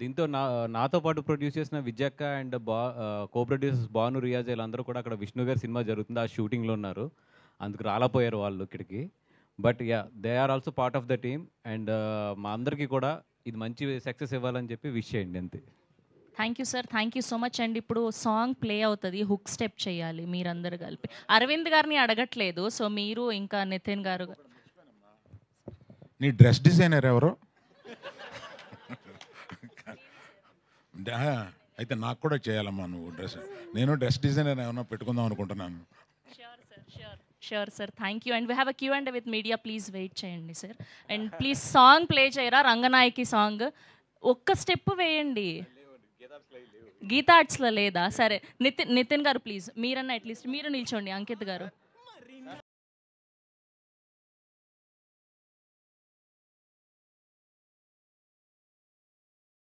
దీంతో నా నాతో పాటు ప్రొడ్యూస్ చేసిన విజక్క అండ్ బా కో ప్రొడ్యూసర్స్ బాను రియాజ్ వీళ్ళందరూ కూడా అక్కడ విష్ణు గారి సినిమా జరుగుతుంది ఆ షూటింగ్లో ఉన్నారు అందుకు రాలపోయారు వాళ్ళు ఇక్కడికి but yeah they are also part of the team and మా అందరికీ కూడా ఇది మంచి సక్సెస్ ఇవ్వాలని చెప్పి విష్ చేయండి అంతే thank you sir thank you so much and ఇప్పుడు సాంగ్ ప్లే అవుతుంది హుక్ స్టెప్ చేయాలి మీరందరూ కలిపి అరవింద్ గారిని అడగట్లేదు సో మీరు ఇంకా నితిన్ గారు నీ డ్రెస్ డిజైనర్ ఎవరు అయితే నాకు కూడా చేయాలమ్మా నువ్వు డ్రెస్ నేను డ్రెస్ డిజైనర్ ఏమన్నా పెట్టుకుందాం అనుకుంటున్నాను sure sir thank you and we have a Q and with media please wait చేయండి sir and please song play చేయరా రంగనాయకి సాంగ్ ఒక్క స్టెప్ వేయండి గీతా ఆర్ట్స్లో లేదా సరే నితిన్ నితిన్ గారు ప్లీజ్ మీరన్నా అట్లీస్ట్ మీరు నిల్చోండి అంకిత్ గారు